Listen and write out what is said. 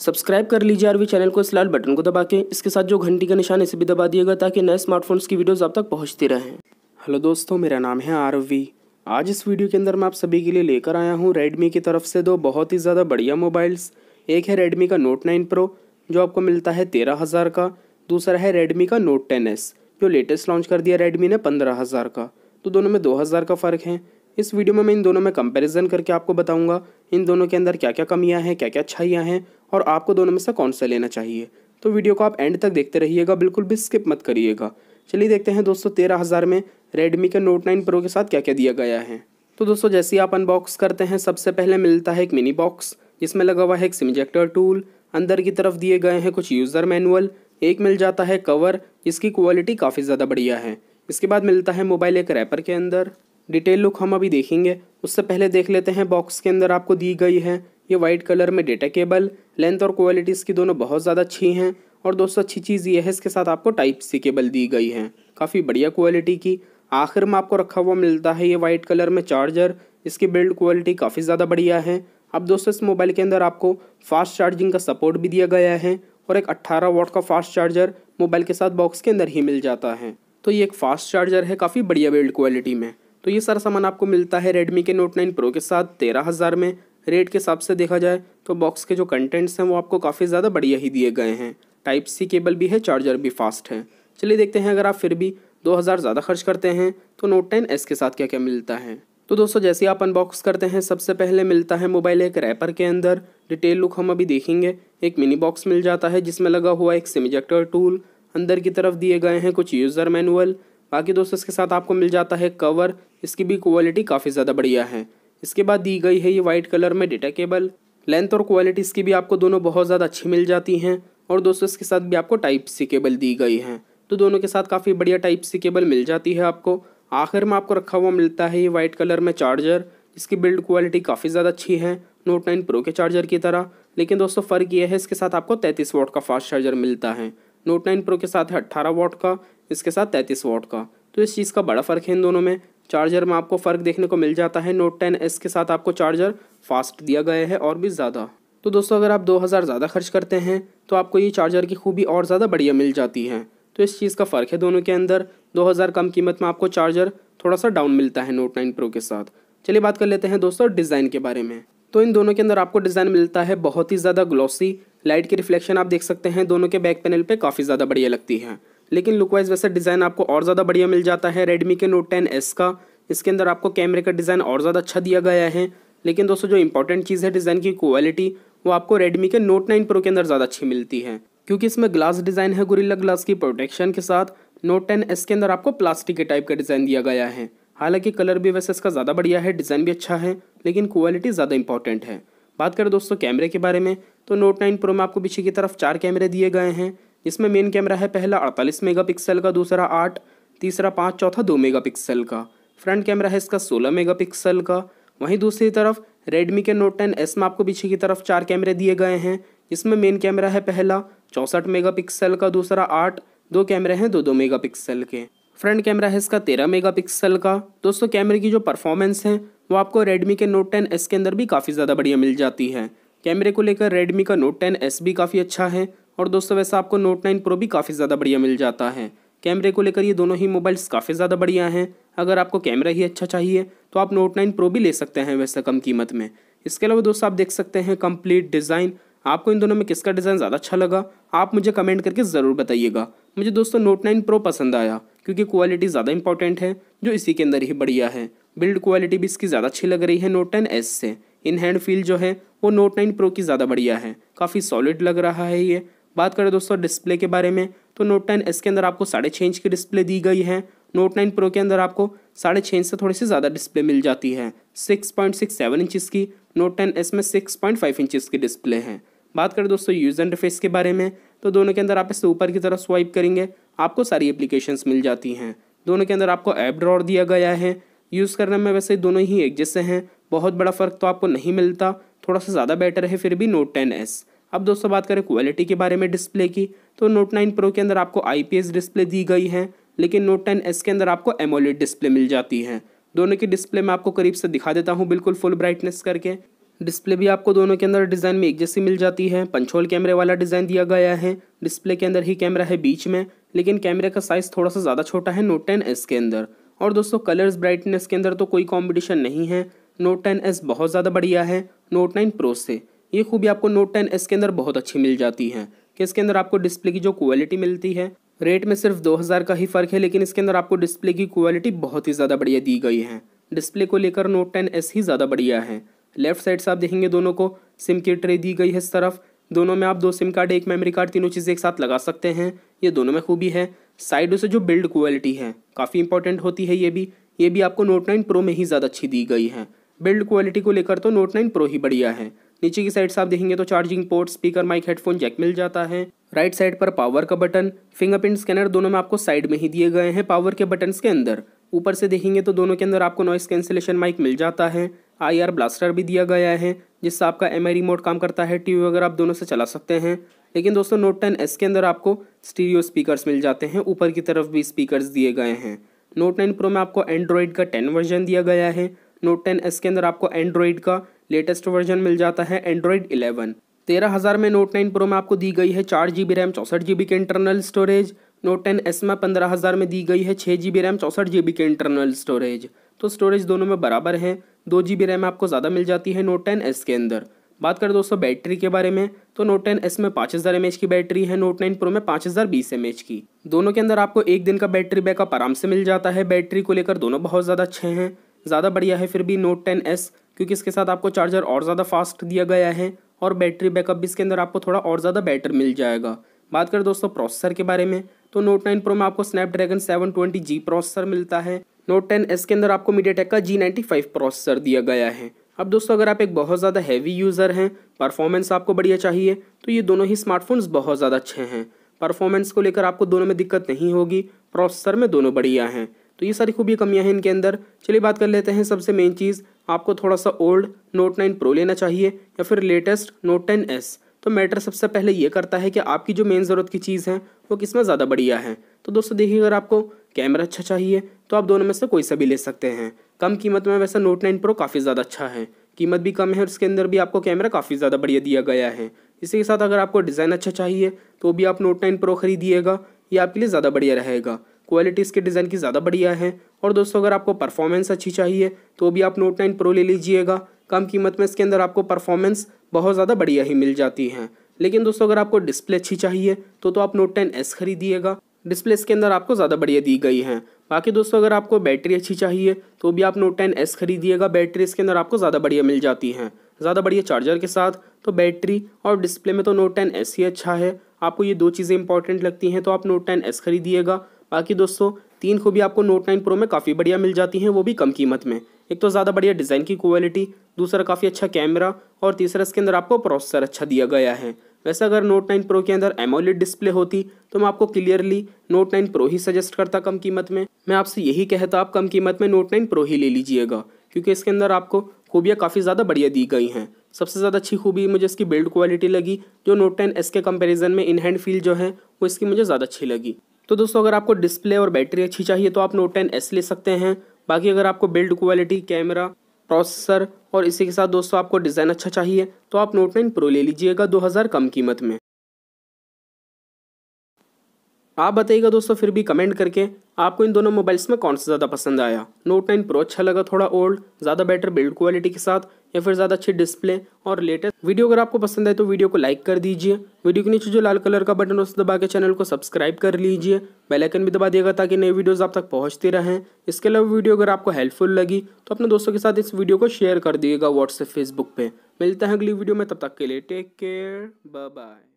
subscribe कर लीजिए RV channel को इस लाल बटन को दबा के इसके साथ जो घंटी का निशान इसे भी दबा दिएगा ताकि नए स्मार्टफोन्स की वीडियोस आप तक पहुंचती रहें हेलो दोस्तों मेरा नाम है आरवी आज इस वीडियो के अंदर मैं आप सभी के लिए लेकर आया हूँ रेडमी की तरफ से दो बहुत ही ज़्यादा बढ़िया मोबाइल्स एक है रेडमी का नोट नाइन प्रो जो आपको मिलता है तेरह हज़ार का दूसरा है रेडमी का नोट टेन एस जो लेटेस्ट लॉन्च कर दिया रेडमी ने पंद्रह हज़ार का तो दोनों में दो हज़ार का फ़र्क है इस वीडियो में मैं इन दोनों में कंपैरिजन करके आपको बताऊंगा इन दोनों के अंदर क्या क्या कमियां हैं क्या क्या अच्छाइयां हैं और आपको दोनों में से कौन सा लेना चाहिए तो वीडियो को आप एंड तक देखते रहिएगा बिल्कुल भी स्किप मत करिएगा चलिए देखते हैं दोस्तों तेरह हज़ार में रेडमी के नोट नाइन प्रो के साथ क्या क्या दिया गया है तो दोस्तों जैसे ही आप अनबॉक्स करते हैं सबसे पहले मिलता है एक मिनी बॉक्स जिसमें लगा हुआ है एक सिम टूल अंदर की तरफ दिए गए हैं कुछ यूज़र मैनुअल एक मिल जाता है कवर जिसकी क्वालिटी काफ़ी ज़्यादा बढ़िया है इसके बाद मिलता है मोबाइल एक रैपर के अंदर डिटेल लुक हम अभी देखेंगे उससे पहले देख लेते हैं बॉक्स के अंदर आपको दी गई है ये वाइट कलर में डेटा केबल लेंथ और क्वालिटी इसकी दोनों बहुत ज़्यादा अच्छी हैं और दोस्तों अच्छी चीज़ ये है इसके साथ आपको टाइप सी केबल दी गई है काफ़ी बढ़िया क्वालिटी की आखिर में आपको रखा हुआ मिलता है ये वाइट कलर में चार्जर इसकी बिल्ड क्वालिटी काफ़ी ज़्यादा बढ़िया है अब दोस्तों इस मोबाइल के अंदर आपको फास्ट चार्जिंग का सपोर्ट भी दिया गया है और एक 18 वॉट का फास्ट चार्जर मोबाइल के साथ बॉक्स के अंदर ही मिल जाता है तो ये एक फास्ट चार्जर है काफ़ी बढ़िया बिल्ड क्वालिटी में तो ये सारा सामान आपको मिलता है रेडमी के नोट नाइन प्रो के साथ तेरह हज़ार में रेट के हिसाब से देखा जाए तो बॉक्स के जो कंटेंट्स हैं वो आपको काफ़ी ज़्यादा बढ़िया ही दिए गए हैं टाइप सी केबल भी है चार्जर भी फास्ट है चलिए देखते हैं अगर आप फिर भी दो हज़ार ज़्यादा खर्च करते हैं तो नोट टेन एस के साथ क्या क्या मिलता है तो दोस्तों जैसे आप अनबॉक्स करते हैं सबसे पहले मिलता है मोबाइल एक रैपर के अंदर डिटेल लुक हम अभी देखेंगे एक मिनी बॉक्स मिल जाता है जिसमें लगा हुआ एक सिमिजेक्टर टूल अंदर की तरफ दिए गए हैं कुछ यूज़र मैनुअल बाकी दोस्तों इसके साथ आपको मिल जाता है कवर इसकी भी क्वालिटी काफ़ी ज़्यादा बढ़िया है इसके बाद दी गई है ये वाइट कलर में डेटा केबल लेंथ और क्वालिटी इसकी भी आपको दोनों बहुत ज़्यादा अच्छी मिल जाती हैं और दोस्तों इसके साथ भी आपको टाइप सी केबल दी गई है तो दोनों के साथ काफ़ी बढ़िया टाइप सी केबल मिल जाती है आपको आखिर में आपको रखा हुआ मिलता है ये वाइट कलर में चार्जर इसकी बिल्ड क्वालिटी काफ़ी ज़्यादा अच्छी है नोट नाइन प्रो के चार्जर की तरह लेकिन दोस्तों फ़र्क यह है इसके साथ आपको तैंतीस वोट का फास्ट चार्जर मिलता है नोट नाइन प्रो के साथ है अट्ठारह वोट का इसके साथ तैंतीस वोट का तो इस चीज़ का बड़ा फ़र्क है इन दोनों में चार्जर में आपको फ़र्क देखने को मिल जाता है नोट टेन एस के साथ आपको चार्जर फास्ट दिया गया है और भी ज़्यादा तो दोस्तों अगर आप 2000 ज़्यादा खर्च करते हैं तो आपको ये चार्जर की खूबी और ज़्यादा बढ़िया मिल जाती है तो इस चीज़ का फ़र्क है दोनों के अंदर 2000 कम कीमत में आपको चार्जर थोड़ा सा डाउन मिलता है नोट नाइन प्रो के साथ चलिए बात कर लेते हैं दोस्तों डिज़ाइन के बारे में तो इन दोनों के अंदर आपको डिज़ाइन मिलता है बहुत ही ज़्यादा ग्लॉसी लाइट की रिफ्लेक्शन आप देख सकते हैं दोनों के बैक पैनल पर काफ़ी ज़्यादा बढ़िया लगती है लेकिन लुकवाइज वैसे डिज़ाइन आपको और ज़्यादा बढ़िया मिल जाता है रेडमी के नोट टेन एस का इसके अंदर आपको कैमरे का डिज़ाइन और ज़्यादा अच्छा दिया गया है लेकिन दोस्तों जो इंपॉर्टेंट चीज़ है डिज़ाइन की क्वालिटी वो आपको रेडमी के नोट नाइन प्रो के अंदर ज़्यादा अच्छी मिलती है क्योंकि इसमें ग्लास डिज़ाइन है गुरिल्ला ग्लास की प्रोटेक्शन के साथ नोट टेन एस के अंदर आपको प्लास्टिक के टाइप का डिज़ाइन दिया गया है हालांकि कलर भी वैसे इसका ज़्यादा बढ़िया है डिज़ाइन भी अच्छा है लेकिन क्वालिटी ज़्यादा इंपॉर्टेंट है बात करें दोस्तों कैमरे के बारे में तो नोट नाइन प्रो में आपको पीछे की तरफ चार कैमरे दिए गए हैं इसमें मेन कैमरा है पहला 48 मेगापिक्सल का दूसरा आठ तीसरा पाँच चौथा दो मेगापिक्सल का फ्रंट कैमरा है इसका 16 मेगापिक्सल का वहीं दूसरी तरफ रेडमी के नोट टेन एस में आपको पीछे की तरफ चार कैमरे दिए गए हैं इसमें मेन कैमरा है पहला चौंसठ पिक्सल का दूसरा आठ दो कैमरे हैं दो दो पिक्सल के फ्रंट कैमरा है इसका तेरह पिक्सल का दोस्तों कैमरे की जो परफॉर्मेंस है वो आपको रेडमी के नोट टेन एस के अंदर भी काफ़ी ज़्यादा बढ़िया मिल जाती है कैमरे को लेकर रेडमी का नोट टेन एस भी काफ़ी अच्छा है और दोस्तों वैसे आपको नोट नाइन प्रो भी काफ़ी ज़्यादा बढ़िया मिल जाता है कैमरे को लेकर ये दोनों ही मोबाइल्स काफ़ी ज़्यादा बढ़िया हैं अगर आपको कैमरा ही अच्छा चाहिए तो आप नोट नाइन प्रो भी ले सकते हैं वैसे कम कीमत में इसके अलावा दोस्तों आप देख सकते हैं कम्प्लीट डिज़ाइन आपको इन दोनों में किसका डिज़ाइन ज़्यादा अच्छा लगा आप मुझे कमेंट करके ज़रूर बताइएगा मुझे दोस्तों नोट नाइन प्रो पसंद आया क्योंकि क्वालिटी ज़्यादा इंपॉर्टेंट है जो इसी के अंदर ही बढ़िया है बिल्ड क्वालिटी भी इसकी ज़्यादा अच्छी लग रही है नोट टेन एस से इन हैंड फील जो है वो नोट नाइन प्रो की ज़्यादा बढ़िया है काफ़ी सॉलिड लग रहा है ये बात करें दोस्तों डिस्प्ले के बारे में तो नोट टेन एस के अंदर आपको साढ़े छः इंच की डिस्प्ले दी गई है नोट नाइन प्रो के अंदर आपको साढ़े छः इंच से थोड़ी सी ज़्यादा डिस्प्ले मिल जाती है six point six seven inches की नोट टेन एस में सिक्स पॉइंट फाइव इंचिस की डिस्प्ले है बात करें दोस्तों यूज़र इंटरफेस के बारे में तो दोनों के अंदर आप इससे ऊपर की तरफ स्वाइप करेंगे आपको सारी एप्लीकेशंस मिल जाती हैं दोनों के अंदर आपको ऐप ड्रॉर दिया गया है यूज़ करने में वैसे दोनों ही एक जैसे हैं बहुत बड़ा फ़र्क तो आपको नहीं मिलता थोड़ा सा ज़्यादा बेटर है फिर भी नोट टेन एस अब दोस्तों बात करें क्वालिटी के बारे में डिस्प्ले की तो नोट नाइन प्रो के अंदर आपको आई डिस्प्ले दी गई है लेकिन नोट टेन एस के अंदर आपको एमोलेड डिस्प्ले मिल जाती है दोनों की डिस्प्ले मैं आपको करीब से दिखा देता हूँ बिल्कुल फुल ब्राइटनेस करके डिस्प्ले भी आपको दोनों के अंदर डिज़ाइन में एक जैसी मिल जाती है पंचोल कैमरे वाला डिज़ाइन दिया गया है डिस्प्ले के अंदर ही कैमरा है बीच में लेकिन कैमरे का साइज़ थोड़ा सा ज़्यादा छोटा है नोट टेन एस के अंदर और दोस्तों कलर्स ब्राइटनेस के अंदर तो कोई कॉम्पिटिशन नहीं है नोट टेन एस बहुत ज़्यादा बढ़िया है नोट नाइन प्रो से ये खूबी आपको नोट टेन एस के अंदर बहुत अच्छी मिल जाती है कि इसके अंदर आपको डिस्प्ले की जो क्वालिटी मिलती है रेट में सिर्फ 2000 का ही फ़र्क है लेकिन इसके अंदर आपको डिस्प्ले की क्वालिटी बहुत ही ज़्यादा बढ़िया दी गई है डिस्प्ले को लेकर नोट टेन एस ही ज़्यादा बढ़िया है लेफ्ट साइड से आप देखेंगे दोनों को सिम की ट्रे दी गई है इस तरफ दोनों में आप दो सिम कार्ड एक मेमोरी कार्ड तीनों चीज़ें एक साथ लगा सकते हैं ये दोनों में खूबी है साइडों से जो बिल्ड क्वालिटी है काफ़ी इंपॉर्टेंट होती है ये भी ये भी आपको नोट नाइन प्रो में ही ज़्यादा अच्छी दी गई है बिल्ड क्वालिटी को लेकर तो नोट नाइन प्रो ही बढ़िया है नीचे की साइड से आप देखेंगे तो charging port speaker mic headphone jack मिल जाता है राइट साइड पर पावर का बटन फिंगरप्रिंट स्कैनर दोनों में आपको साइड में ही दिए गए हैं पावर के बटन के अंदर ऊपर से देखेंगे तो दोनों के अंदर आपको नॉइस कैंसिलेशन माइक मिल जाता है आई आर ब्लास्टर भी दिया गया है जिससे आपका एम आई रिमोट काम करता है टीवी वगैरह आप दोनों से चला सकते हैं लेकिन दोस्तों नोट टेन एस के अंदर आपको स्टीरियो स्पीकर्स मिल जाते हैं ऊपर की तरफ भी स्पीकर्स दिए गए हैं नोट नाइन प्रो में आपको एंड्रॉयड का टेन वर्जन दिया गया है नोट टेन एस के अंदर आपको एंड्रॉयड का लेटेस्ट वर्जन मिल जाता है एंड्रॉयड इलेवन तेरह हज़ार में नोट नाइन प्रो में आपको दी गई है चार जी बी रैम चौंसठ जी बी के internal storage note ten S में पंद्रह हज़ार में दी गई है छः जी बी रैम चौंसठ जी बी के इंटरनल स्टोरेज तो स्टोरेज दोनों में बराबर है दो जी बी रैम आपको ज़्यादा मिल जाती है नोट टेन एस के अंदर बात करें दोस्तों बैटरी के बारे में तो नोट टेन एस में पाँच हज़ार एम एच की बैटरी है नोट नाइन प्रो में पाँच हज़ार बीस एम एच की दोनों के अंदर आपको एक दिन का बैटरी बैकअप आराम से मिल जाता है बैटरी को लेकर दोनों बहुत ज़्यादा अच्छे हैं ज़्यादा बढ़िया है फिर भी नोट टेन एस क्योंकि इसके साथ आपको चार्जर और ज़्यादा फास्ट दिया गया है और बैटरी बैकअप भी इसके अंदर आपको थोड़ा और ज़्यादा बेटर मिल जाएगा बात करें दोस्तों प्रोसेसर के बारे में तो नोट नाइन प्रो में आपको Snapdragon seven twenty G processor मिलता है नोट टेन एस के अंदर आपको मीडियाटेक का जी नाइन्टी फाइव प्रोसेसर दिया गया है अब दोस्तों अगर आप एक बहुत ज़्यादा हैवी यूज़र हैं परफॉर्मेंस आपको बढ़िया चाहिए तो ये दोनों ही स्मार्टफोन्स बहुत ज़्यादा अच्छे हैं परफॉर्मेंस को लेकर आपको दोनों में दिक्कत नहीं होगी प्रोसेसर में दोनों बढ़िया हैं तो ये सारी खूबी कमियाँ हैं इनके अंदर चलिए बात कर लेते हैं सबसे मेन चीज़ आपको थोड़ा सा ओल्ड नोट नाइन प्रो लेना चाहिए या फिर लेटेस्ट नोट टेन एस तो मैटर सबसे पहले ये करता है कि आपकी जो मेन ज़रूरत की चीज़ है वो किस में ज़्यादा बढ़िया है तो दोस्तों देखिए अगर आपको कैमरा अच्छा चाहिए तो आप दोनों में से कोई सा भी ले सकते हैं कम कीमत में वैसे नोट नाइन प्रो काफ़ी ज़्यादा अच्छा है कीमत भी कम है और उसके अंदर भी आपको कैमरा काफ़ी ज़्यादा बढ़िया दिया गया है इसी के साथ अगर आपको डिज़ाइन अच्छा चाहिए तो भी आप नोट नाइन प्रो खरीदिएगा ये आपके लिए ज़्यादा बढ़िया रहेगा क्वालिटी इसके डिज़ाइन की ज़्यादा बढ़िया है और दोस्तों अगर आपको परफॉर्मेंस अच्छी चाहिए तो भी आप नोट नाइन प्रो ले लीजिएगा कम कीमत में इसके अंदर आपको परफॉर्मेंस बहुत ज़्यादा बढ़िया ही मिल जाती है लेकिन दोस्तों अगर आपको डिस्प्ले अच्छी चाहिए तो तो आप नोट टेन एस खरीदिएगा डिस्प्ले इसके अंदर आपको ज़्यादा बढ़िया दी गई है बाकी दोस्तों अगर आपको बैटरी अच्छी चाहिए तो भी आप नोट टेन एस खरीदिएगा बैटरी इसके अंदर आपको ज़्यादा बढ़िया मिल जाती है ज़्यादा बढ़िया चार्जर के साथ तो बैटरी और डिस्प्ले में तो नोट टेन एस ही अच्छा है आपको ये दो चीज़ें इंपॉर्टेंट लगती हैं तो आप नोट टेन एस खरीदिएगा बाकी दोस्तों तीन खूबी आपको नोट नाइन प्रो में काफ़ी बढ़िया मिल जाती हैं वो भी कम कीमत में एक तो ज़्यादा बढ़िया डिज़ाइन की क्वालिटी दूसरा काफ़ी अच्छा कैमरा और तीसरा इसके अंदर आपको प्रोसेसर अच्छा दिया गया है वैसे अगर नोट नाइन प्रो के अंदर एमोलेड डिस्प्ले होती तो मैं आपको क्लियरली नोट नाइन प्रो ही सजेस्ट करता कम कीमत में मैं आपसे यही कहता आप कम कीमत में नोट नाइन प्रो ही ले लीजिएगा क्योंकि इसके अंदर आपको खूबियाँ काफ़ी ज़्यादा बढ़िया दी गई हैं सबसे ज़्यादा अच्छी खूबी मुझे इसकी बिल्ड क्वालिटी लगी जो नोट टेन एस के कंपेरिजन में इन हैंड फील जो है वो इसकी मुझे ज़्यादा अच्छी लगी तो दोस्तों अगर आपको डिस्प्ले और बैटरी अच्छी चाहिए तो आप नोट टेन एस ले सकते हैं बाकी अगर आपको बिल्ड क्वालिटी कैमरा प्रोसेसर और इसी के साथ दोस्तों आपको डिज़ाइन अच्छा चाहिए तो आप नोट नाइन प्रो ले लीजिएगा दो हज़ार कम कीमत में आप बताइएगा दोस्तों फिर भी कमेंट करके आपको इन दोनों मोबाइल्स में कौन सा ज़्यादा पसंद आया नोट नाइन प्रो अच्छा लगा थोड़ा ओल्ड ज़्यादा बेटर बिल्ड क्वालिटी के साथ या फिर ज़्यादा अच्छी डिस्प्ले और लेटेस्ट वीडियो अगर आपको पसंद आए तो वीडियो को लाइक कर दीजिए वीडियो के नीचे जो लाल कलर का बटन उसे दबा के चैनल को सब्सक्राइब कर लीजिए बेल आइकन भी दबा दिएगा ताकि नई वीडियोस आप तक पहुँचती रहें इसके अलावा वीडियो अगर आपको हेल्पफुल लगी तो अपने दोस्तों के साथ इस वीडियो को शेयर कर दिएगा व्हाट्सएप फेसबुक पर मिलते हैं अगली वीडियो में तब तक के लिए टेक केयर बाय